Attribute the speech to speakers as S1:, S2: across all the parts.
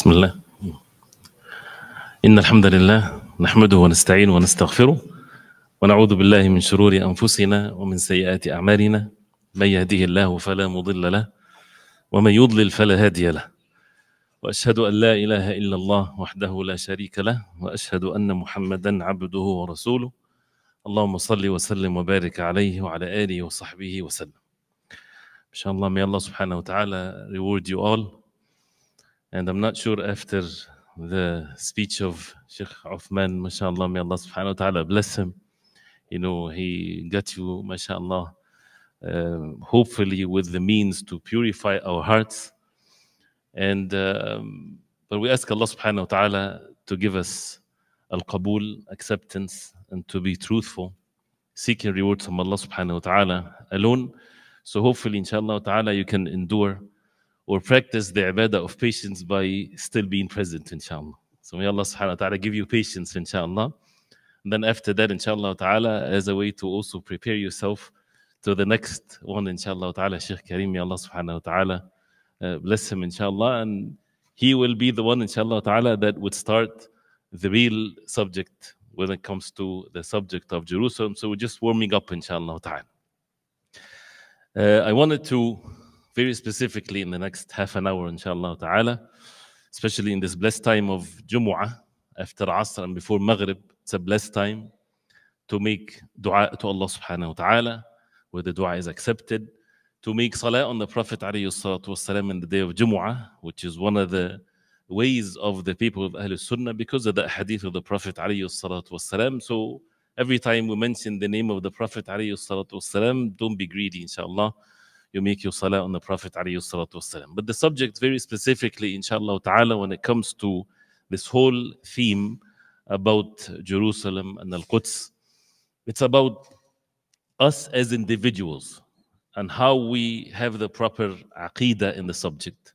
S1: بسم الله إن الحمد لله نحمده ونستعين ونستغفره ونعوذ بالله من شرور أنفسنا ومن سيئات أعمالنا من يهده الله فلا مضل له ومن يضلل فلا هادي له وأشهد أن لا إله إلا الله وحده لا شريك له وأشهد أن محمدا عبده ورسوله اللهم صل وسلم وبارك عليه وعلى آله وصحبه وسلم إن شاء الله من الله سبحانه وتعالى reward you all And I'm not sure after the speech of Sheikh Uthman, mashallah, may Allah subhanahu wa ta'ala bless him. You know, he got you, mashallah, uh, hopefully with the means to purify our hearts. And um, but we ask Allah subhanahu wa ta'ala to give us al qabul, acceptance, and to be truthful, seeking rewards from Allah subhanahu wa ta'ala alone. So hopefully, inshallah ta'ala, you can endure or practice the ibadah of patience by still being present, inshallah. So may Allah subhanahu wa ta'ala give you patience, inshallah. And then after that, inshallah ta'ala, as a way to also prepare yourself to the next one, inshallah ta'ala, Sheikh Karim, may Allah subhanahu wa ta'ala uh, bless him, inshallah. And he will be the one, inshallah ta'ala, that would start the real subject when it comes to the subject of Jerusalem. So we're just warming up, inshallah ta'ala. Uh, I wanted to very specifically in the next half an hour, inshallah ta'ala, especially in this blessed time of Jumu'ah, after Asr and before Maghrib, it's a blessed time to make dua to Allah subhanahu wa ta'ala, where the dua is accepted, to make salah on the Prophet والسلام, in the day of Jumu'ah, which is one of the ways of the people of Ahlul Sunnah because of the hadith of the Prophet والسلام. So every time we mention the name of the Prophet والسلام, don't be greedy, inshallah you make your salah on the Prophet والسلام. But the subject very specifically, inshallah ta'ala, when it comes to this whole theme about Jerusalem and Al-Quds, it's about us as individuals and how we have the proper aqida in the subject.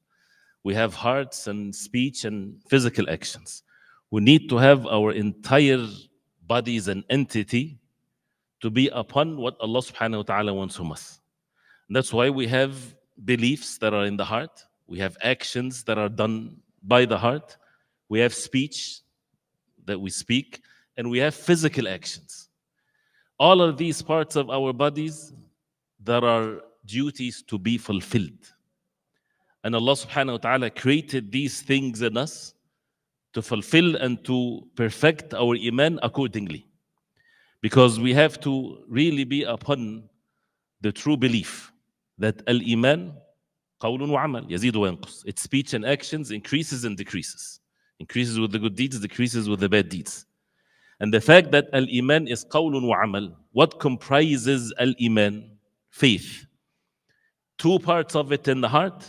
S1: We have hearts and speech and physical actions. We need to have our entire bodies and entity to be upon what Allah subhanahu wa ta'ala wants from us. And that's why we have beliefs that are in the heart, we have actions that are done by the heart, we have speech that we speak, and we have physical actions. All of these parts of our bodies, that are duties to be fulfilled. And Allah subhanahu wa ta'ala created these things in us to fulfill and to perfect our iman accordingly. Because we have to really be upon the true belief that al-iman qawlun wa amal, yazid wa yanqus. Its speech and actions increases and decreases. Increases with the good deeds, decreases with the bad deeds. And the fact that al-iman is qawlun wa amal, what comprises al-iman? Faith. Two parts of it in the heart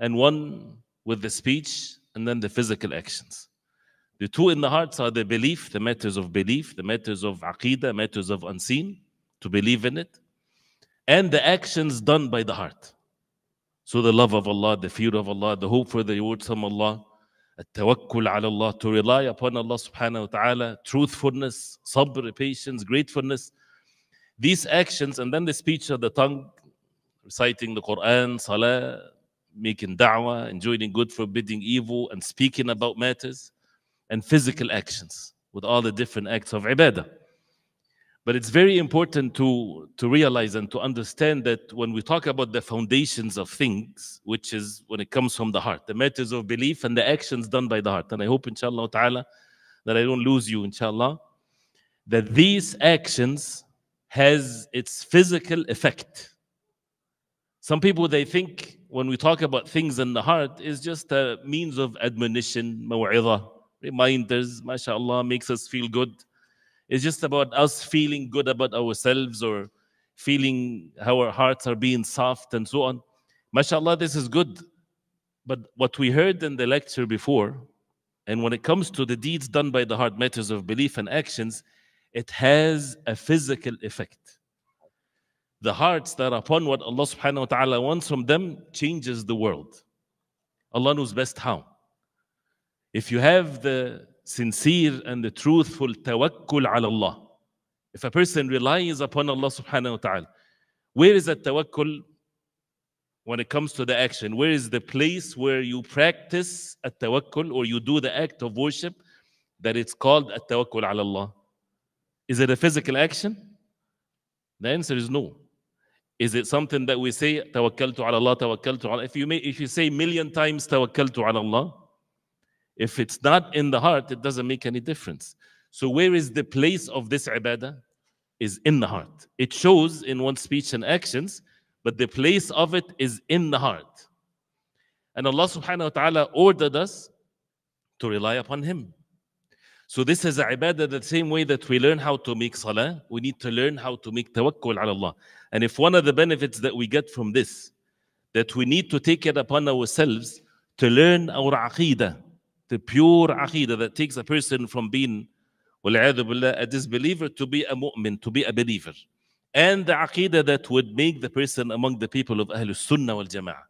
S1: and one with the speech and then the physical actions. The two in the hearts are the belief, the matters of belief, the matters of aqidah, matters of unseen, to believe in it, and the actions done by the heart. So the love of Allah, the fear of Allah, the hope for the rewards from Allah, التوكل على Allah to rely upon Allah subhanahu wa ta'ala, truthfulness, sabr, patience, gratefulness. These actions and then the speech of the tongue, reciting the Quran, salah, making da'wah, enjoining good, forbidding evil, and speaking about matters, and physical actions with all the different acts of ibadah. But it's very important to, to realize and to understand that when we talk about the foundations of things, which is when it comes from the heart, the matters of belief and the actions done by the heart. And I hope, inshallah ta'ala, that I don't lose you, inshallah, that these actions has its physical effect. Some people, they think when we talk about things in the heart, is just a means of admonition, maw'idah, reminders, mashallah, makes us feel good it's just about us feeling good about ourselves or feeling how our hearts are being soft and so on. MashaAllah, this is good. But what we heard in the lecture before, and when it comes to the deeds done by the heart, matters of belief and actions, it has a physical effect. The hearts that are upon what Allah subhanahu wa ta'ala wants from them changes the world. Allah knows best how. If you have the sincere and the truthful tawakkul ala Allah. If a person relies upon Allah subhanahu wa ta'ala, where is that tawakkul when it comes to the action? Where is the place where you practice a tawakkul or you do the act of worship that it's called a tawakkul ala Allah? Is it a physical action? The answer is no. Is it something that we say tawakkaltu ala Allah, tawakkaltu ala If you may, if you say million times tawakkaltu ala Allah, if it's not in the heart, it doesn't make any difference. So where is the place of this ibadah? Is in the heart. It shows in one's speech and actions, but the place of it is in the heart. And Allah subhanahu wa ta'ala ordered us to rely upon Him. So this is ibadah the same way that we learn how to make salah, we need to learn how to make tawakkul ala Allah. And if one of the benefits that we get from this, that we need to take it upon ourselves to learn our aqidah, the pure aqidah that takes a person from being billah, a disbeliever to be a mu'min, to be a believer. And the aqidah that would make the person among the people of Ahlul Sunnah wal Jama'ah.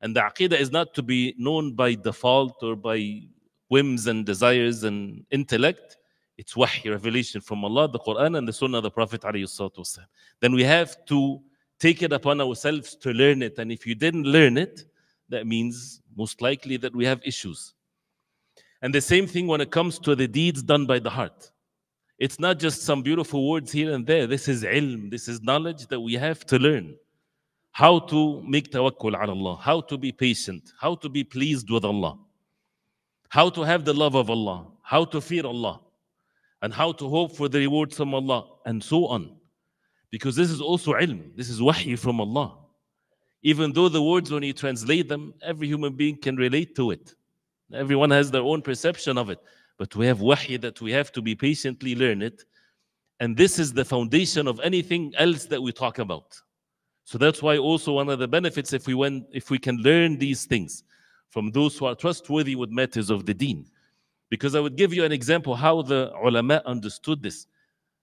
S1: And the aqidah is not to be known by default or by whims and desires and intellect. It's wahy, revelation from Allah, the Quran, and the Sunnah of the Prophet. Then we have to take it upon ourselves to learn it. And if you didn't learn it, that means most likely that we have issues. And the same thing when it comes to the deeds done by the heart. It's not just some beautiful words here and there. This is ilm, this is knowledge that we have to learn. How to make tawakkul ala Allah, how to be patient, how to be pleased with Allah, how to have the love of Allah, how to fear Allah, and how to hope for the rewards from Allah, and so on. Because this is also ilm, this is wahi from Allah. Even though the words, when you translate them, every human being can relate to it. Everyone has their own perception of it. But we have wahi that we have to be patiently learn it. And this is the foundation of anything else that we talk about. So that's why also one of the benefits if we went if we can learn these things from those who are trustworthy with matters of the deen. Because I would give you an example how the ulama understood this.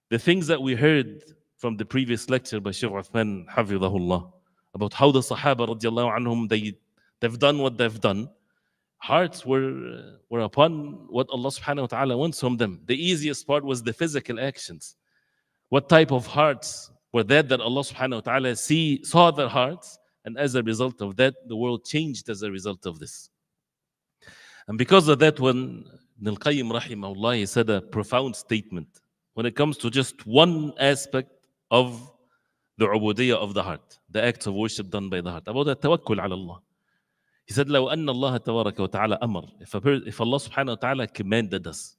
S1: The things that we heard from the previous lecture by Sheikh Uthman Hafizahullah about how the Sahaba radiallahu anhum they, they've done what they've done hearts were, uh, were upon what Allah subhanahu wa ta'ala wants from them. The easiest part was the physical actions. What type of hearts were that that Allah subhanahu wa ta'ala see, saw their hearts, and as a result of that, the world changed as a result of this. And because of that, when Ibn Rahim qayyim rahimahullah, he said a profound statement when it comes to just one aspect of the ubudiyah of the heart, the acts of worship done by the heart, about the tawakkul ala Allah. He said, لو أن الله تبارك وتعالى أمر, if, a, if Allah سبحانه وتعالى commanded us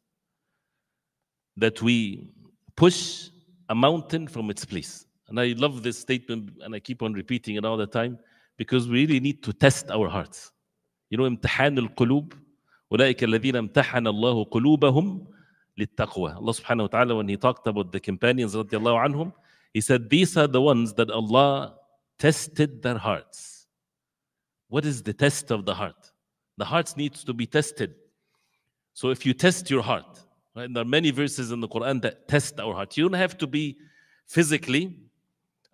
S1: that we push a mountain from its place. And I love this statement and I keep on repeating it all the time because we really need to test our hearts. You know, امتحان القلوب أولئك الذين امتحن الله قلوبهم للتقوى. Allah سبحانه وتعالى when he talked about the companions رضي الله عنهم, he said these are the ones that Allah tested their hearts. What is the test of the heart? The heart needs to be tested. So if you test your heart, right, there are many verses in the Quran that test our heart. You don't have to be physically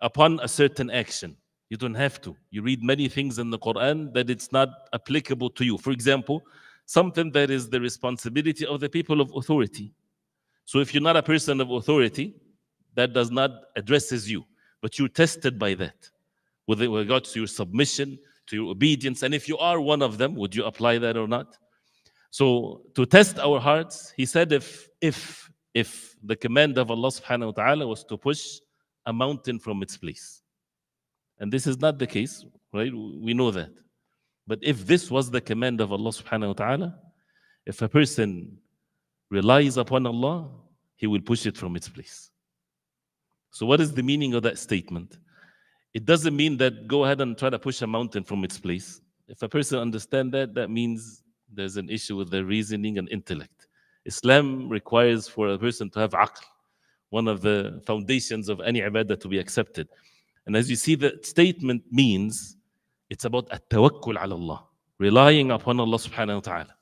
S1: upon a certain action. You don't have to. You read many things in the Quran that it's not applicable to you. For example, something that is the responsibility of the people of authority. So if you're not a person of authority, that does not addresses you, but you're tested by that with regard to your submission, to your obedience? And if you are one of them, would you apply that or not? So to test our hearts, he said, if if if the command of Allah subhanahu wa ta'ala was to push a mountain from its place. And this is not the case, right? We know that. But if this was the command of Allah subhanahu wa ta'ala, if a person relies upon Allah, he will push it from its place. So, what is the meaning of that statement? It doesn't mean that go ahead and try to push a mountain from its place. If a person understands that, that means there's an issue with their reasoning and intellect. Islam requires for a person to have aql, one of the foundations of any ibadah to be accepted. And as you see, the statement means it's about at tawakkul ala Allah, relying upon Allah subhanahu wa ta'ala.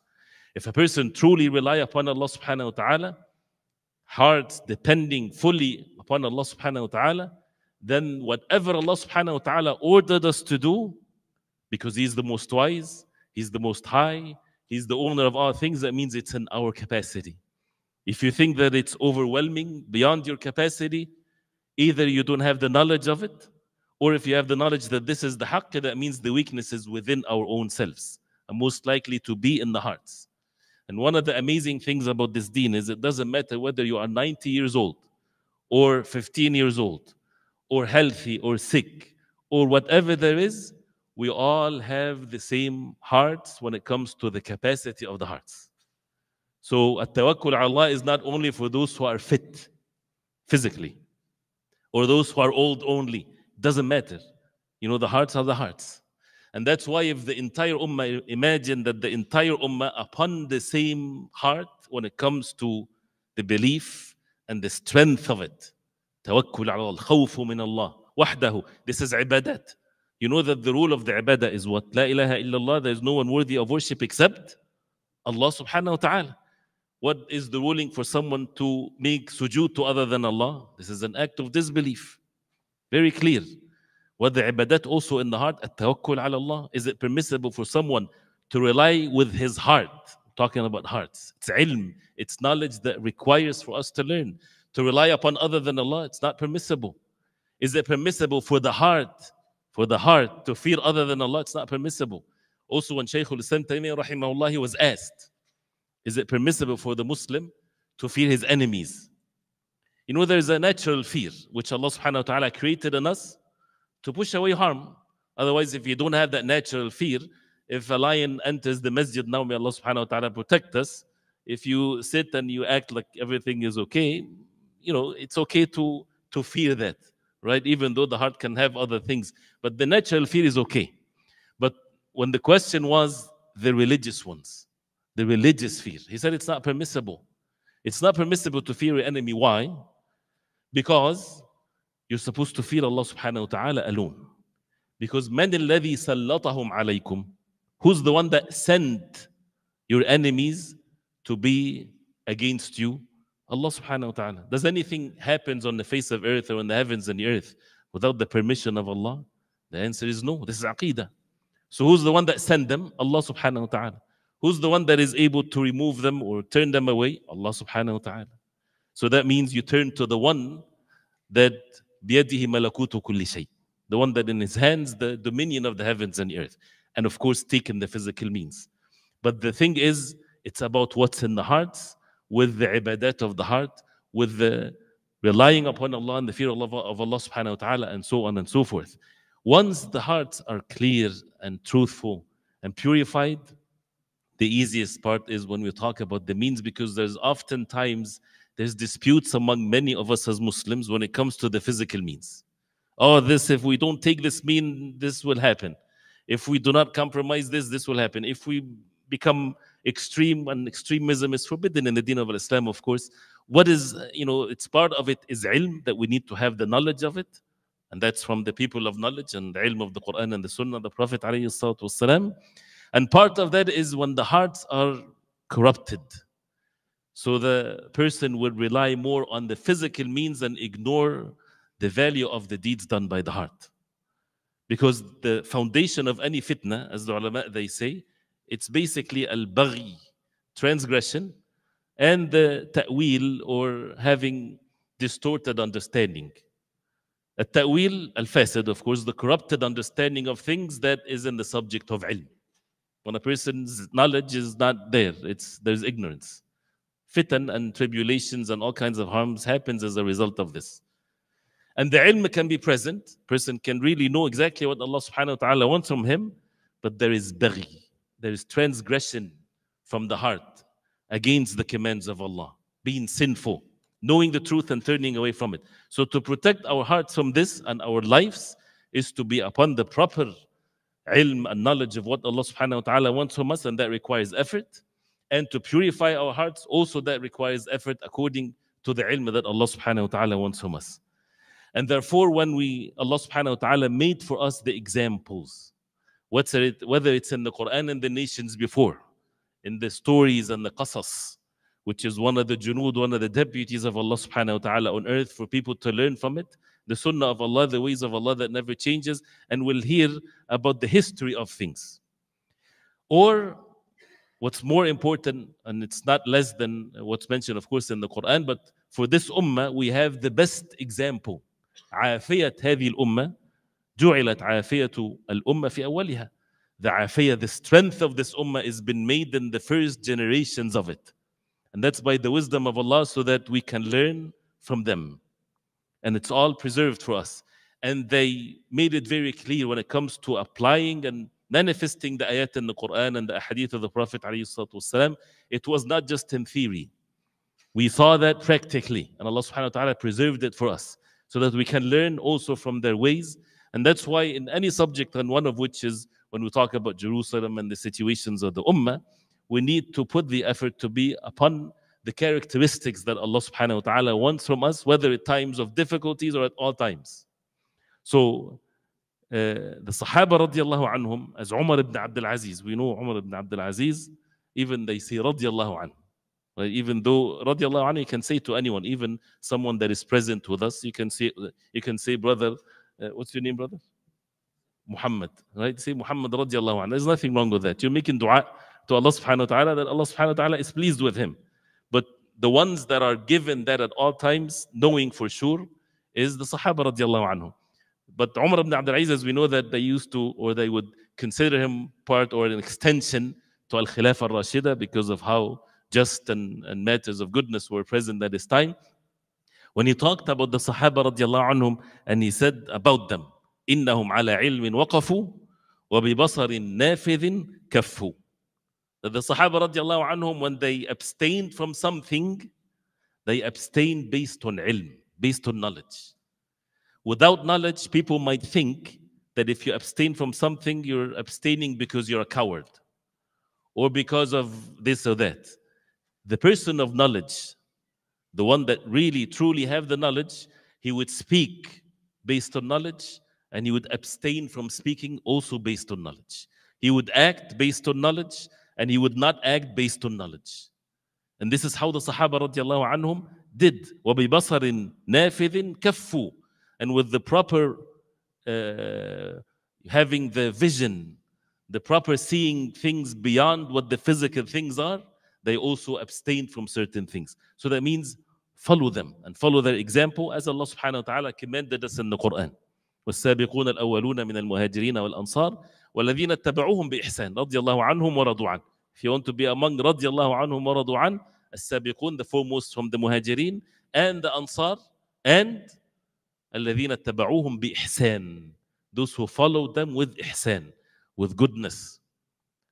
S1: If a person truly rely upon Allah subhanahu wa ta'ala, heart depending fully upon Allah subhanahu wa ta'ala, then whatever Allah subhanahu wa ta'ala ordered us to do, because He's the most wise, He's the most high, He's the owner of all things, that means it's in our capacity. If you think that it's overwhelming beyond your capacity, either you don't have the knowledge of it, or if you have the knowledge that this is the haqqa, that means the weakness is within our own selves, and most likely to be in the hearts. And one of the amazing things about this deen is it doesn't matter whether you are 90 years old or 15 years old or healthy or sick or whatever there is, we all have the same hearts when it comes to the capacity of the hearts. So, at tawakkul Allah is not only for those who are fit physically or those who are old only. Doesn't matter. You know, the hearts are the hearts. And that's why, if the entire ummah, imagine that the entire ummah upon the same heart when it comes to the belief and the strength of it, توكل على Allah, khawfu min Allah, This is ibadat. You know that the rule of the عبادة is what? La ilaha illallah, there is no one worthy of worship except Allah subhanahu wa ta'ala. What is the ruling for someone to make sujood to other than Allah? This is an act of disbelief. Very clear. What the ibadat also in the heart, at على الله. Allah. Is it permissible for someone to rely with his heart? talking about hearts. It's ilm, it's knowledge that requires for us to learn to rely upon other than Allah. It's not permissible. Is it permissible for the heart, for the heart to fear other than Allah? It's not permissible. Also, when Shaykh al-Islam Taymiyyah rahimahullah, he was asked, is it permissible for the Muslim to fear his enemies? You know, there's a natural fear which Allah subhanahu wa ta'ala created in us to push away harm. Otherwise, if you don't have that natural fear, if a lion enters the masjid now, may Allah subhanahu wa ta'ala protect us. If you sit and you act like everything is okay, you know it's okay to to fear that right even though the heart can have other things but the natural fear is okay but when the question was the religious ones the religious fear he said it's not permissible it's not permissible to fear your enemy why because you're supposed to fear Allah subhanahu wa ta'ala alone because man alladhi sallatahum alaykum who's the one that sent your enemies to be against you Allah subhanahu wa ta'ala. Does anything happens on the face of earth or in the heavens and the earth without the permission of Allah? The answer is no. This is aqidah. So who's the one that sent them? Allah subhanahu wa ta'ala. Who's the one that is able to remove them or turn them away? Allah subhanahu wa ta'ala. So that means you turn to the one that بيده ملكوت كل شيء. The one that in his hands the dominion of the heavens and the earth. And of course, taking the physical means. But the thing is, it's about what's in the hearts with the ibadat of the heart, with the relying upon Allah and the fear of Allah, of Allah subhanahu wa ta'ala, and so on and so forth. Once the hearts are clear and truthful and purified, the easiest part is when we talk about the means because there's oftentimes there's disputes among many of us as Muslims when it comes to the physical means. Oh, this if we don't take this mean, this will happen. If we do not compromise this, this will happen. If we become extreme and extremism is forbidden in the deen of Islam, of course. What is, uh, you know, it's part of it is ilm, that we need to have the knowledge of it. And that's from the people of knowledge and the ilm of the Quran and the Sunnah, the Prophet. And part of that is when the hearts are corrupted. So the person will rely more on the physical means and ignore the value of the deeds done by the heart. Because the foundation of any fitna, as the ulama they say, it's basically al-baghi, transgression, and the ta'wil or having distorted understanding. A ta'wil al-fasid, of course, the corrupted understanding of things that is in the subject of ilm. When a person's knowledge is not there, it's there's ignorance. Fitan and tribulations and all kinds of harms happens as a result of this. And the ilm can be present. Person can really know exactly what Allah subhanahu wa ta'ala wants from him, but there is baghi there is transgression from the heart against the commands of Allah, being sinful, knowing the truth and turning away from it. So, to protect our hearts from this and our lives is to be upon the proper ilm and knowledge of what Allah subhanahu wa ta'ala wants from us, and that requires effort. And to purify our hearts, also that requires effort according to the ilm that Allah subhanahu wa ta'ala wants from us. And therefore, when we Allah subhanahu wa ta'ala made for us the examples, it, whether it's in the Quran and the nations before, in the stories and the qasas, which is one of the junud, one of the deputies of Allah subhanahu wa ta'ala on earth for people to learn from it, the sunnah of Allah, the ways of Allah that never changes, and we'll hear about the history of things. Or what's more important, and it's not less than what's mentioned, of course, in the Quran, but for this ummah, we have the best example. عافية هذه الأمة جعلت عافية الأمة في أولها the afiyah, the strength of this ummah has been made in the first generations of it. And that's by the wisdom of Allah so that we can learn from them. And it's all preserved for us. And they made it very clear when it comes to applying and manifesting the ayat in the Quran and the hadith of the Prophet it was not just in theory. We saw that practically, and Allah subhanahu wa ta'ala preserved it for us so that we can learn also from their ways and that's why in any subject, and one of which is when we talk about Jerusalem and the situations of the Ummah, we need to put the effort to be upon the characteristics that Allah subhanahu wa ta'ala wants from us, whether at times of difficulties or at all times. So uh, the Sahaba radiallahu anhum, as Umar ibn Abdul Aziz, we know Umar ibn Abdul Aziz, even they say radiallahu anhu. Right? Even though radiallahu anhu, you can say to anyone, even someone that is present with us, you can say, you can say brother uh, what's your name, brother? Muhammad, right? Say Muhammad radiallahu anhu. There's nothing wrong with that. You're making dua to Allah subhanahu wa ta'ala that Allah subhanahu wa ta'ala is pleased with him. But the ones that are given that at all times, knowing for sure, is the Sahaba radiallahu anhu. But Umar ibn Abdul Aziz, as we know that they used to, or they would consider him part or an extension to Al Khilafah al Rashida because of how just and, and matters of goodness were present at his time. When he talked about the Sahaba radiallahu anhum, and he said about them, إِنَّهُمْ عَلَى عِلْمٍ وَقَفُوا وَبِبَصَرٍ نَافِذٍ كَفُّوا That the Sahaba radiallahu anhum, when they abstained from something, they abstained based on ilm, based on knowledge. Without knowledge, people might think that if you abstain from something, you're abstaining because you're a coward or because of this or that. The person of knowledge, the one that really, truly have the knowledge, he would speak based on knowledge, and he would abstain from speaking also based on knowledge. He would act based on knowledge, and he would not act based on knowledge. And this is how the Sahaba radiallahu anhum did. وَبِبَصَرٍ نَافِذٍ كَفُّ And with the proper, uh, having the vision, the proper seeing things beyond what the physical things are, they also abstain from certain things. So that means follow them and follow their example as Allah subhanahu wa ta'ala commanded us in the Quran. والسابقون الأولون من المهاجرين والأنصار والذين اتبعوهم بإحسان رضي الله عنهم ورضوا عنه. If you want to be among رضي الله عنهم ورضوا عنه السابقون the foremost from the مهاجرين and the أنصار and الذين اتبعوهم بإحسان those who follow them with إحسان with goodness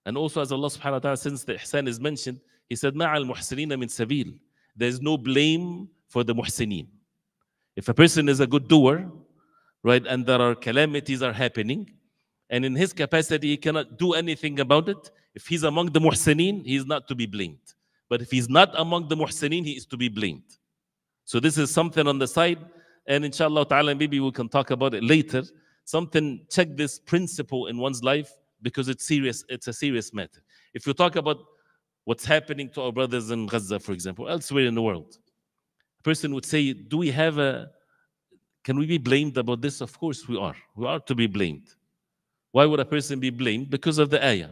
S1: and also as Allah subhanahu wa ta'ala since the إحسان is mentioned He said, مَعَ الْمُحْسِنِينَ مِن سَبِيل There's no blame for the muhsineen. If a person is a good doer, right, and there are calamities are happening, and in his capacity he cannot do anything about it, if he's among the muhsineen, he is not to be blamed. But if he's not among the muhsineen, he is to be blamed. So this is something on the side, and inshallah ta'ala, maybe we can talk about it later. Something, check this principle in one's life because it's serious, it's a serious matter. If you talk about what's happening to our brothers in Gaza, for example, elsewhere in the world. A person would say, Do we have a, can we be blamed about this? Of course we are. We are to be blamed. Why would a person be blamed? Because of the ayah.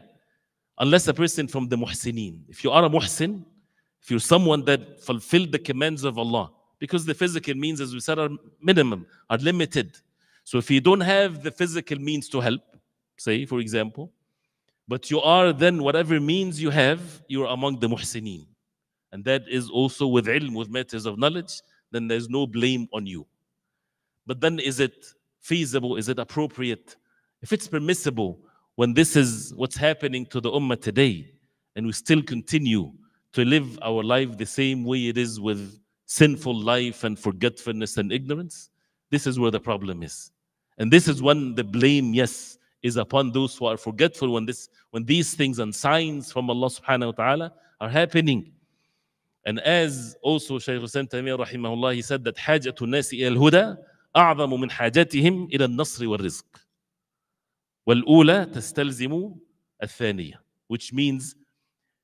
S1: Unless a person from the muhsineen, if you are a muhsin, if you're someone that fulfilled the commands of Allah, because the physical means, as we said, are minimum, are limited. So if you don't have the physical means to help, say, for example, but you are then, whatever means you have, you're among the muhsineen. And that is also with ilm, with matters of knowledge, then there's no blame on you. But then is it feasible? Is it appropriate? If it's permissible, when this is what's happening to the ummah today, and we still continue to live our life the same way it is with sinful life and forgetfulness and ignorance, this is where the problem is. And this is when the blame, yes, is upon those who are forgetful when this when these things and signs from Allah subhanahu wa ta'ala are happening. And as also Shaykh Hussain Tamir rahimahullah he said that حاجة الناس إلى الهدى أعظم من حاجتهم إلى النصر والرزق. والأولى تستلزم الثانية which means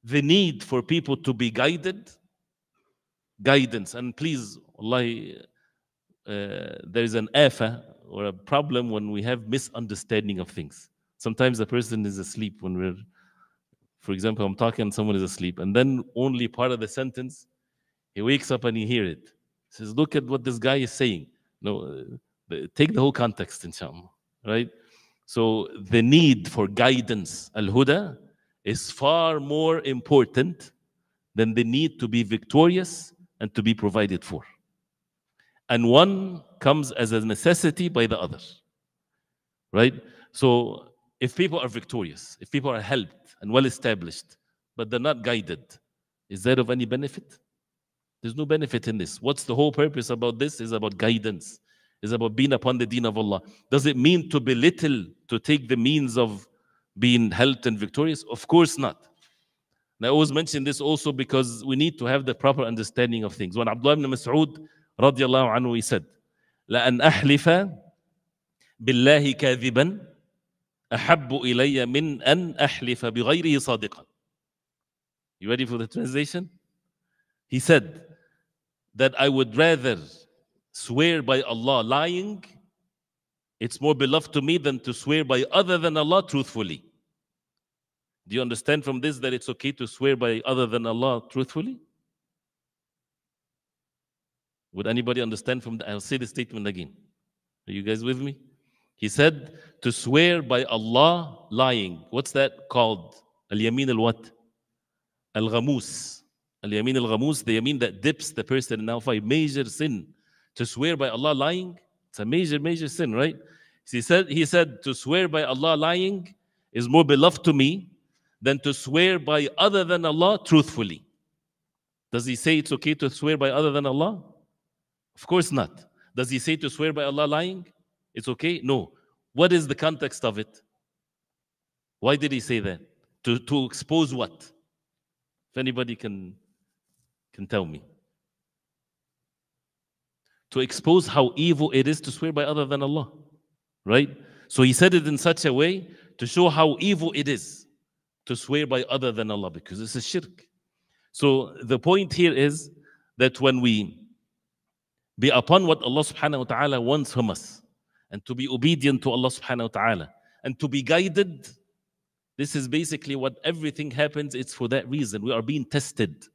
S1: the need for people to be guided guidance and please Allah uh, there is an afa or a problem when we have misunderstanding of things. Sometimes a person is asleep when we're, for example, I'm talking and someone is asleep, and then only part of the sentence, he wakes up and he hears it. He says, look at what this guy is saying. No, uh, take the whole context, inshallah, right? So the need for guidance, al-huda, is far more important than the need to be victorious and to be provided for. And one comes as a necessity by the other. Right? So if people are victorious, if people are helped and well established, but they're not guided, is that of any benefit? There's no benefit in this. What's the whole purpose about this? Is about guidance, is about being upon the deen of Allah. Does it mean to belittle, to take the means of being helped and victorious? Of course not. And I always mention this also because we need to have the proper understanding of things. When Abdullah ibn Mas'ud radiallahu anhu, he said, لأن أحلف بالله كاذبا أحب إلي من أن أحلف بغيره صادقا You ready for the translation? He said that I would rather swear by Allah lying It's more beloved to me than to swear by other than Allah truthfully. Do you understand from this that it's okay to swear by other than Allah truthfully? Would anybody understand from the, I'll say the statement again. Are you guys with me? He said, to swear by Allah lying. What's that called? Al-Yameen al-what? Al-Ghamus. Al-Yameen al-Ghamus, the Yameen that dips the person in al-Fai. Major sin. To swear by Allah lying, it's a major, major sin, right? He said, he said, to swear by Allah lying is more beloved to me than to swear by other than Allah truthfully. Does he say it's okay to swear by other than Allah? Of course not. Does he say to swear by Allah lying? It's okay? No. What is the context of it? Why did he say that? To, to expose what? If anybody can, can tell me. To expose how evil it is to swear by other than Allah. Right? So he said it in such a way to show how evil it is to swear by other than Allah because it's a shirk. So the point here is that when we be upon what Allah subhanahu wa ta'ala wants from us and to be obedient to Allah subhanahu wa ta'ala and to be guided. This is basically what everything happens, it's for that reason. We are being tested.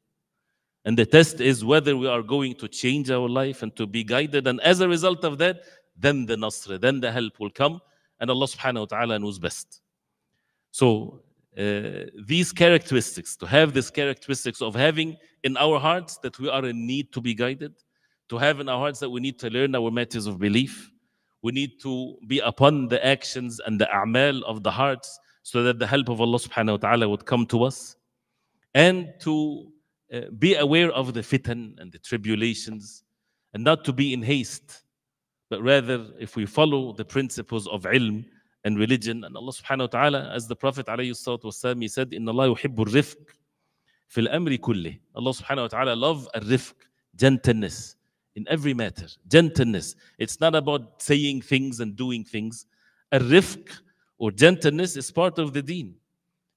S1: And the test is whether we are going to change our life and to be guided. And as a result of that, then the nasr, then the help will come. And Allah subhanahu wa ta'ala knows best. So uh, these characteristics, to have these characteristics of having in our hearts that we are in need to be guided, to have in our hearts that we need to learn our matters of belief. We need to be upon the actions and the a'mal of the hearts so that the help of Allah subhanahu wa ta'ala would come to us. And to uh, be aware of the fitan and the tribulations and not to be in haste, but rather if we follow the principles of ilm and religion and Allah subhanahu wa ta'ala, as the Prophet alayhi salatu he said, Inna Allah yuhibbur rifq fil amri kulli. Allah subhanahu wa ta'ala love a rifq, gentleness in every matter. Gentleness. It's not about saying things and doing things. A rifq or gentleness is part of the deen.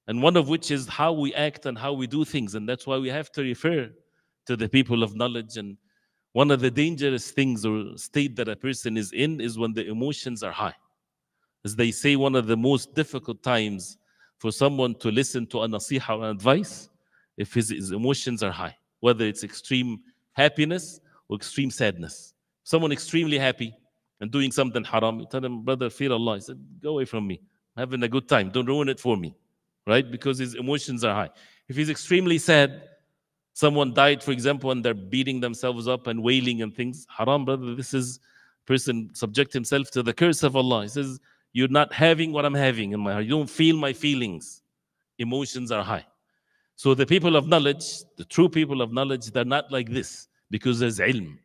S1: And one of which is how we act and how we do things. And that's why we have to refer to the people of knowledge. And one of the dangerous things or state that a person is in is when the emotions are high. As they say, one of the most difficult times for someone to listen to a nasiha or an advice if his, his emotions are high, whether it's extreme happiness or extreme sadness. Someone extremely happy and doing something haram, you tell him, brother, fear Allah. He said, go away from me. I'm having a good time. Don't ruin it for me, right? Because his emotions are high. If he's extremely sad, someone died, for example, and they're beating themselves up and wailing and things, haram, brother, this is person subject himself to the curse of Allah. He says, you're not having what I'm having in my heart. You don't feel my feelings. Emotions are high. So the people of knowledge, the true people of knowledge, they're not like this because there's ilm,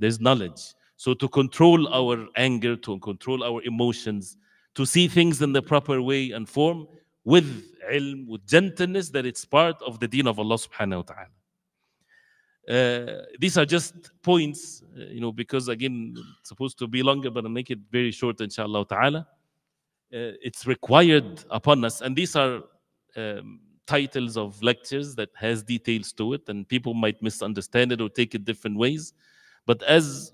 S1: there's knowledge. So to control our anger, to control our emotions, to see things in the proper way and form with ilm, with gentleness, that it's part of the deen of Allah subhanahu wa ta'ala. Uh, these are just points, uh, you know, because again, it's supposed to be longer, but I'll make it very short, inshallah ta'ala. Uh, it's required upon us, and these are um, titles of lectures that has details to it and people might misunderstand it or take it different ways but as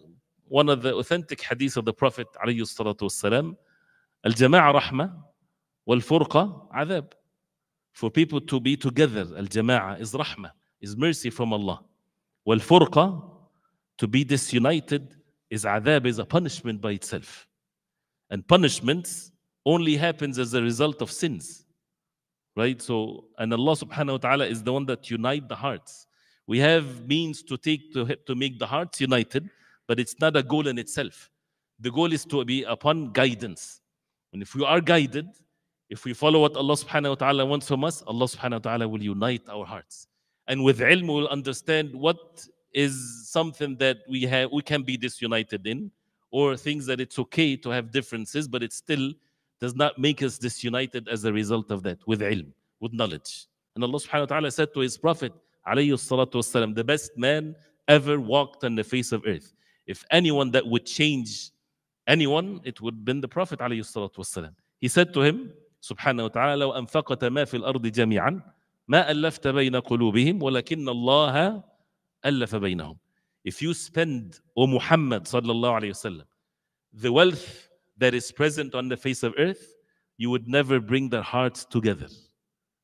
S1: one of the authentic hadith of the prophet alayhi salatu al-jama'a rahmah wal-furqa adab for people to be together al-jama'a is rahmah is mercy from Allah wal-furqa to be disunited is adab is a punishment by itself and punishments only happens as a result of sins right? So, and Allah subhanahu wa ta'ala is the one that unite the hearts. We have means to take to, to make the hearts united, but it's not a goal in itself. The goal is to be upon guidance. And if we are guided, if we follow what Allah subhanahu wa ta'ala wants from us, Allah subhanahu wa ta'ala will unite our hearts. And with ilm, we'll understand what is something that we have we can be disunited in, or things that it's okay to have differences, but it's still does not make us disunited as a result of that with ilm, with knowledge. And Allah subhanahu wa ta'ala said to his Prophet, والسلام, the best man ever walked on the face of earth. If anyone that would change anyone, it would have been the Prophet. He said to him, سبحانه وتعالى لو أنفقت ما في الأرض جميعا ما ألفت بين قلوبهم ولكن الله ألف بينهم If you spend, O Muhammad صلى الله عليه وسلم, the wealth that is present on the face of earth, you would never bring their hearts together.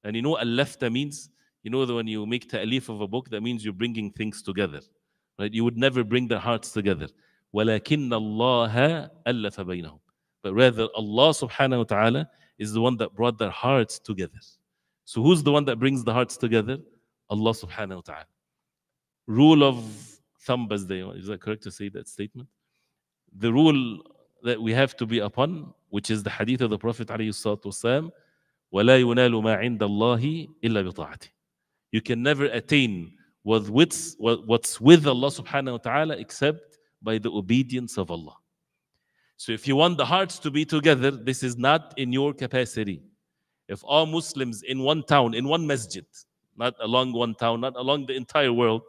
S1: And you know what al means? You know that when you make ta'alif of a book, that means you're bringing things together. Right? You would never bring their hearts together. But rather Allah subhanahu wa ta'ala is the one that brought their hearts together. So who's the one that brings the hearts together? Allah subhanahu wa ta'ala. Rule of thumb as they is that correct to say that statement? The rule that we have to be upon, which is the hadith of the Prophet You can never attain what's with Allah subhanahu wa ta'ala except by the obedience of Allah. So if you want the hearts to be together, this is not in your capacity. If all Muslims in one town, in one masjid, not along one town, not along the entire world,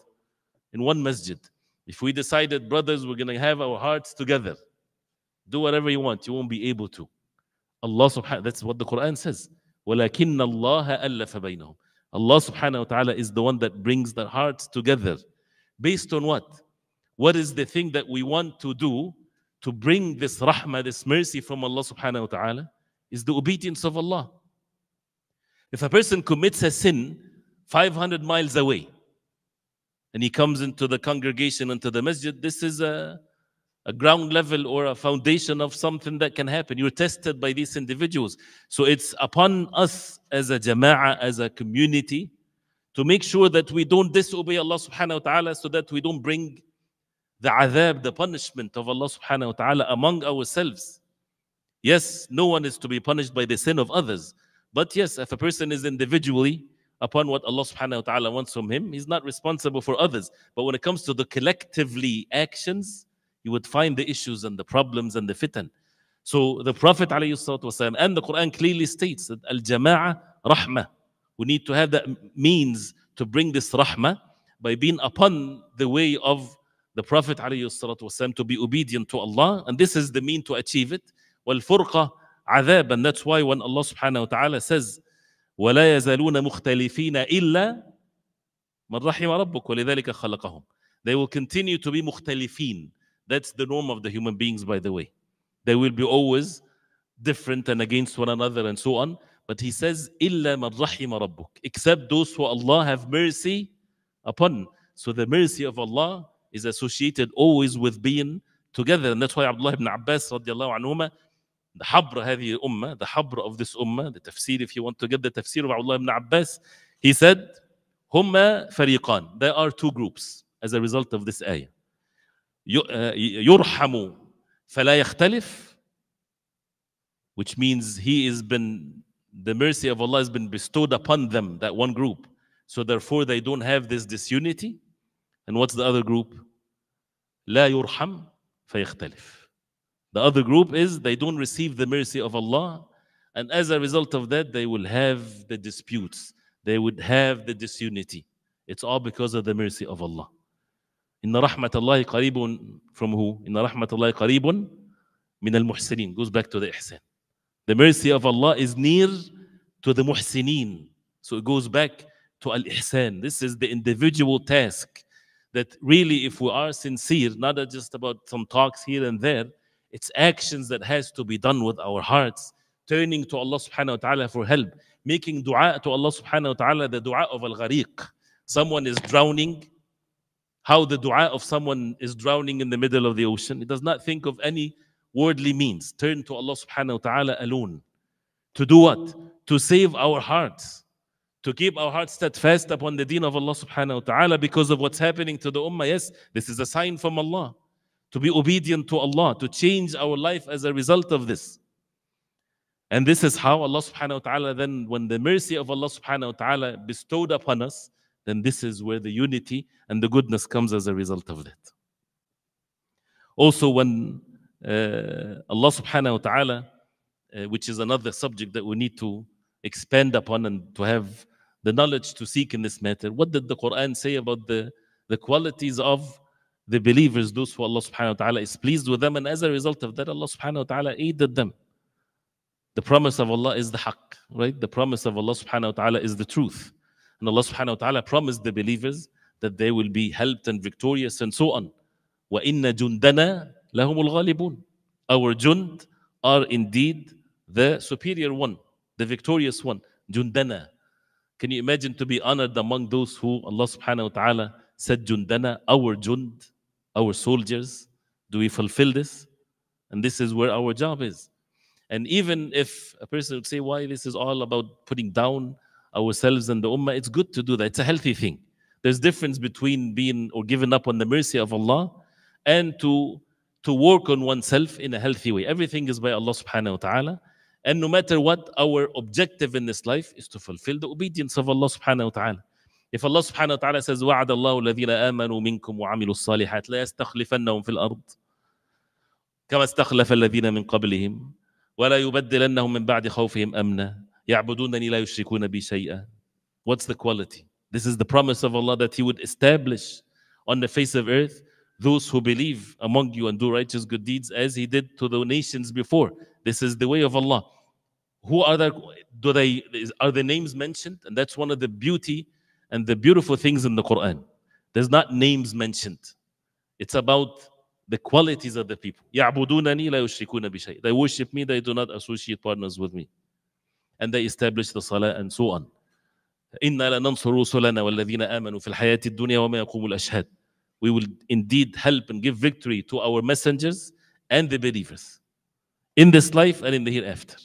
S1: in one masjid, if we decided, brothers, we're going to have our hearts together – do whatever you want. You won't be able to. Allah subhanahu that's what the Quran says. وَلَكِنَّ اللَّهَ أَلَّفَ بَيْنَهُم Allah subhanahu wa ta'ala is the one that brings the hearts together. Based on what? What is the thing that we want to do to bring this rahmah, this mercy from Allah subhanahu wa ta'ala? Is the obedience of Allah. If a person commits a sin 500 miles away and he comes into the congregation, into the masjid, this is a, a ground level or a foundation of something that can happen. You're tested by these individuals. So it's upon us as a jama'ah, as a community, to make sure that we don't disobey Allah subhanahu wa ta'ala so that we don't bring the adab, the punishment of Allah subhanahu wa ta'ala among ourselves. Yes, no one is to be punished by the sin of others. But yes, if a person is individually upon what Allah subhanahu wa ta'ala wants from him, he's not responsible for others. But when it comes to the collectively actions, you would find the issues and the problems and the fitan. So the Prophet والسلام, and the Quran clearly states that al jamaa rahmah. We need to have that means to bring this rahmah by being upon the way of the Prophet والسلام, to be obedient to Allah, and this is the mean to achieve it. Wal furqa adab, and that's why when Allah subhanahu wa ta'ala says, ولا يزالون مختلفين إلا من رحم ربك ولذلك خلقهم. They will continue to be مختلفين. That's the norm of the human beings, by the way. They will be always different and against one another and so on. But he says, إِلَّا مَنْ رَحِمَ رَبُّكَ Except those who Allah have mercy upon. So the mercy of Allah is associated always with being together. And that's why Abdullah ibn Abbas radiallahu anhuma, the habra هذه ummah, the habra of this ummah, the tafsir, if you want to get the tafsir of Abdullah ibn Abbas, he said, هُمَّ فَرِيقان There are two groups as a result of this ayah. يرحم فلا يختلف which means he has been the mercy of Allah has been bestowed upon them that one group so therefore they don't have this disunity and what's the other group لا يرحم فيختلف the other group is they don't receive the mercy of Allah and as a result of that they will have the disputes they would have the disunity it's all because of the mercy of Allah إن رحمة الله قريب from who? إن رحمة الله قريب من المحسنين goes back to the إحسان the mercy of Allah is near to the muhsinin so it goes back to al-ihsan this is the individual task that really if we are sincere not just about some talks here and there it's actions that has to be done with our hearts turning to Allah subhanahu wa ta'ala for help making dua to Allah subhanahu wa ta'ala the dua of al-ghariq someone is drowning how the dua of someone is drowning in the middle of the ocean. It does not think of any worldly means. Turn to Allah subhanahu wa ta'ala alone. To do what? To save our hearts. To keep our hearts steadfast upon the deen of Allah subhanahu wa ta'ala because of what's happening to the ummah. Yes, this is a sign from Allah. To be obedient to Allah, to change our life as a result of this. And this is how Allah subhanahu wa ta'ala then, when the mercy of Allah subhanahu wa ta'ala bestowed upon us, then this is where the unity and the goodness comes as a result of that. Also, when uh, Allah subhanahu wa ta'ala, uh, which is another subject that we need to expand upon and to have the knowledge to seek in this matter, what did the Quran say about the, the qualities of the believers, those who Allah subhanahu wa ta'ala is pleased with them, and as a result of that, Allah subhanahu wa ta'ala aided them. The promise of Allah is the haqq, right? The promise of Allah subhanahu wa ta'ala is the truth. And Allah subhanahu wa ta'ala promised the believers that they will be helped and victorious and so on. وَإِنَّ جُنْدَنَا لَهُمُ الْغَالِبُونَ Our jund are indeed the superior one, the victorious one, jundana. Can you imagine to be honored among those who Allah subhanahu wa ta'ala said jundana, our jund, our soldiers? Do we fulfill this? And this is where our job is. And even if a person would say, why this is all about putting down ourselves and the ummah, it's good to do that. It's a healthy thing. There's difference between being or giving up on the mercy of Allah and to to work on oneself in a healthy way. Everything is by Allah subhanahu wa ta'ala. And no matter what, our objective in this life is to fulfill the obedience of Allah subhanahu wa ta'ala. If Allah subhanahu wa ta'ala says, وَعَدَ اللَّهُ الَّذِينَ آمَنُوا مِنكُمْ وَعَمِلُوا الصَّالِحَاتِ لَا يَسْتَخْلِفَنَّهُمْ فِي الْأَرْضِ كما استخلف الذين من قبلهم ولا يبدلنهم من بعد خوفهم أمنا يعبدونني لا يشركون بي شيئا What's the quality? This is the promise of Allah that He would establish on the face of earth those who believe among you and do righteous good deeds as He did to the nations before. This is the way of Allah. Who are the, do they, are the names mentioned? And that's one of the beauty and the beautiful things in the Quran. There's not names mentioned. It's about the qualities of the people. يَعْبُدُونَنِي لَا يُشْرِكُونَ بِشَيْءٍ They worship me, they do not associate partners with me and they establish the salah and so on. إِنَّا لَنَنْصُرُ رُسُلَنَا وَالَّذِينَ آمَنُوا فِي الْحَيَاةِ الدُّنْيَا وَمَا يَقُومُ الْأَشْهَادِ We will indeed help and give victory to our messengers and the believers in this life and in the hereafter.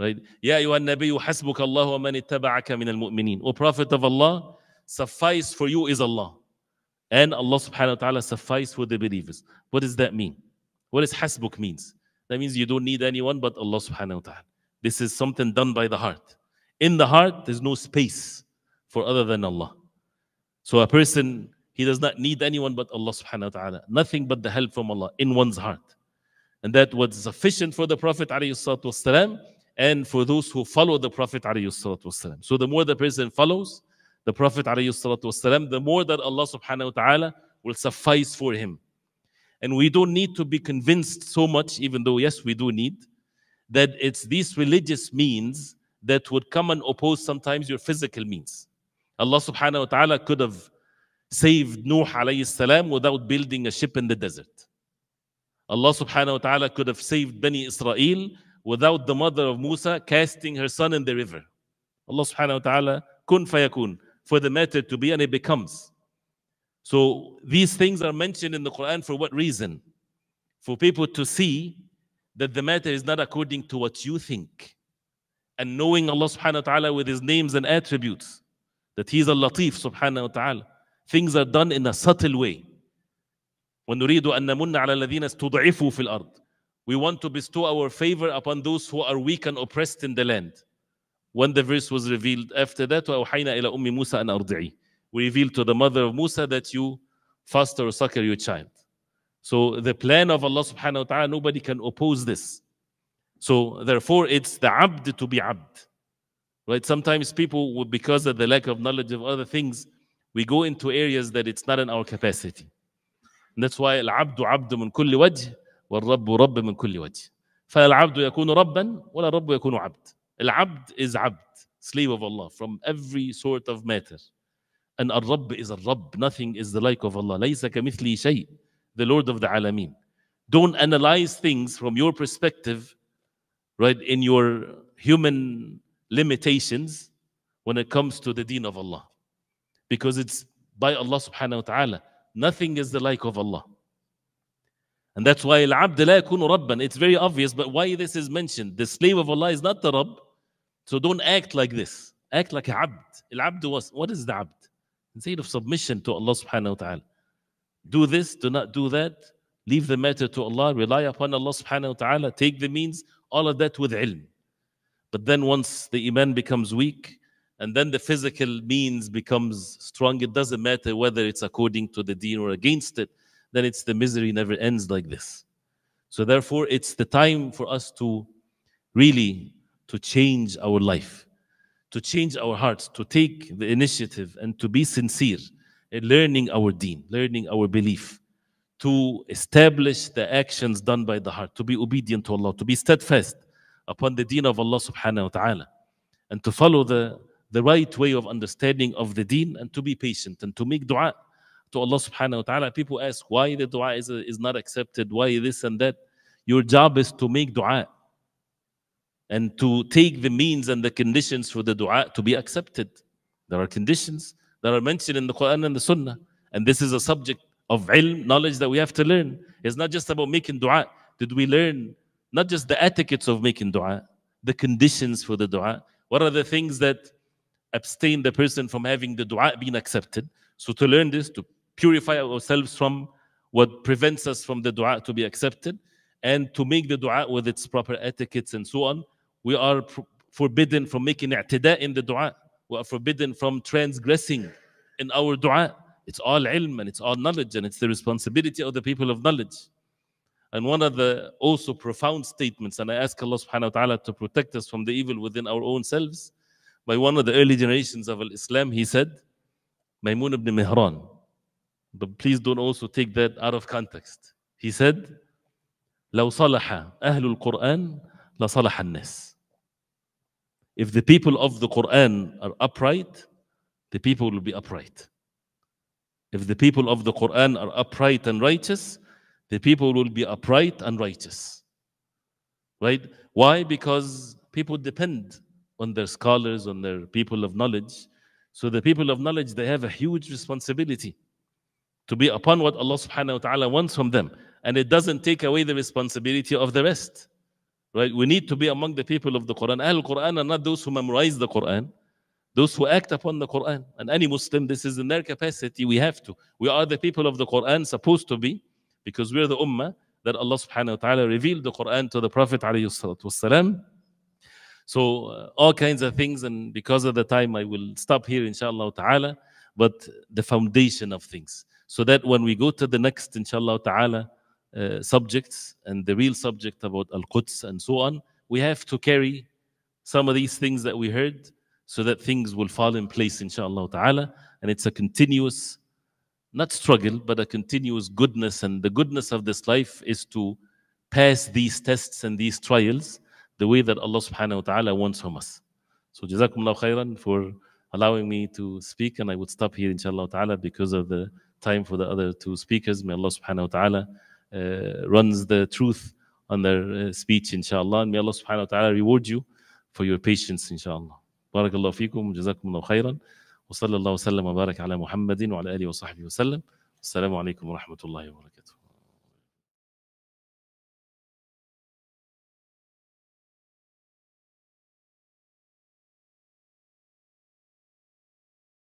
S1: Right? يَا أَيُّهَا النَّبِيُّ حَسْبُكَ اللَّهُ وَمَنِ اتَّبَعَكَ مِنَ الْمُؤْمِنِينَ O Prophet of Allah, suffice for you is Allah. And Allah subhanahu wa ta'ala suffice for the believers. What does that mean? What does hasbuk means? That means you don't need anyone but Allah subhanahu wa ta'ala. This is something done by the heart. In the heart, there's no space for other than Allah. So a person, he does not need anyone but Allah subhanahu wa ta'ala. Nothing but the help from Allah in one's heart. And that was sufficient for the Prophet والسلام, and for those who follow the Prophet. والسلام. So the more the person follows the Prophet, والسلام, the more that Allah subhanahu wa ta'ala will suffice for him. And we don't need to be convinced so much, even though, yes, we do need that it's these religious means that would come and oppose sometimes your physical means. Allah subhanahu wa ta'ala could have saved Nuh alayhi salam without building a ship in the desert. Allah subhanahu wa ta'ala could have saved Bani Israel without the mother of Musa casting her son in the river. Allah subhanahu wa ta'ala kun fayakun for the matter to be and it becomes. So these things are mentioned in the Quran for what reason? For people to see that the matter is not according to what you think. And knowing Allah subhanahu wa ta'ala with His names and attributes, that He is a Latif subhanahu wa ta'ala. Things are done in a subtle way. ونريد أن نمن على الذين استضعفوا في الأرض. We want to bestow our favor upon those who are weak and oppressed in the land. When the verse was revealed, after that, إلى أم موسى أن We revealed to the mother of Musa that you foster or suckle your child. So the plan of Allah subhanahu wa ta'ala, nobody can oppose this. So therefore, it's the abd to be abd. Right? Sometimes people, because of the lack of knowledge of other things, we go into areas that it's not in our capacity. And that's why العبد عبد من كل وجه والرب رب من kulli وجه. فالعبد يكون ربا ولا الرب يكون عبد. العبد is عبد, slave of Allah from every sort of matter. And الرب is الرب, nothing is the like of Allah. ليس كمثله شيء the Lord of the Alameen. Don't analyze things from your perspective, right, in your human limitations when it comes to the deen of Allah. Because it's by Allah subhanahu wa ta'ala. Nothing is the like of Allah. And that's why Al-Abd la yakunu Rabban. It's very obvious, but why this is mentioned. The slave of Allah is not the Rabb. So don't act like this. Act like a Abd. was, what is the Abd? Instead of submission to Allah subhanahu wa ta'ala. Do this, do not do that. Leave the matter to Allah, rely upon Allah subhanahu wa ta'ala, take the means, all of that with ilm. But then once the iman becomes weak, and then the physical means becomes strong, it doesn't matter whether it's according to the deen or against it, then it's the misery never ends like this. So therefore, it's the time for us to really to change our life, to change our hearts, to take the initiative and to be sincere. Eh, learning our deen, learning our belief, to establish the actions done by the heart, to be obedient to Allah, to be steadfast upon the deen of Allah subhanahu wa ta'ala, and to follow the, the right way of understanding of the deen, and to be patient, and to make dua to Allah subhanahu wa ta'ala. People ask why the dua is, is not accepted, why this and that. Your job is to make dua and to take the means and the conditions for the dua to be accepted. There are conditions that are mentioned in the Quran and the Sunnah. And this is a subject of ilm, knowledge that we have to learn. It's not just about making dua. Did we learn not just the etiquettes of making dua, the conditions for the dua? What are the things that abstain the person from having the dua being accepted? So to learn this, to purify ourselves from what prevents us from the dua to be accepted, and to make the dua with its proper etiquettes and so on, we are forbidden from making i'tida in the dua we are forbidden from transgressing in our dua. It's all ilm and it's all knowledge and it's the responsibility of the people of knowledge. And one of the also profound statements, and I ask Allah subhanahu wa ta'ala to protect us from the evil within our own selves, by one of the early generations of Islam, he said, "Maimun ibn Mihran. But please don't also take that out of context. He said, لو صلح أهل القرآن لصلح الناس. If the people of the Quran are upright, the people will be upright. If the people of the Quran are upright and righteous, the people will be upright and righteous. Right? Why? Because people depend on their scholars, on their people of knowledge. So the people of knowledge, they have a huge responsibility to be upon what Allah subhanahu wa ta'ala wants from them. And it doesn't take away the responsibility of the rest. Right? We need to be among the people of the Quran. Al Quran are not those who memorize the Quran, those who act upon the Quran. And any Muslim, this is in their capacity. We have to. We are the people of the Quran, supposed to be, because we're the Ummah that Allah subhanahu wa ta'ala revealed the Quran to the Prophet. So, uh, all kinds of things. And because of the time, I will stop here, inshallah ta'ala. But the foundation of things. So that when we go to the next, inshallah ta'ala, uh, subjects and the real subject about Al Quds and so on, we have to carry some of these things that we heard so that things will fall in place, inshallah ta'ala. And it's a continuous, not struggle, but a continuous goodness. And the goodness of this life is to pass these tests and these trials the way that Allah subhanahu wa ta'ala wants from us. So jazakum allah khairan for allowing me to speak and I would stop here inshallah ta'ala because of the time for the other two speakers. May Allah subhanahu wa ta'ala uh, runs the truth on their uh, speech, inshallah. And may Allah subhanahu wa ta'ala reward you for your patience, inshallah. بارك الله فيكم وجزاكم الله خيرا وصلى الله وسلم وبارك على محمد وعلى اله وصحبه وسلم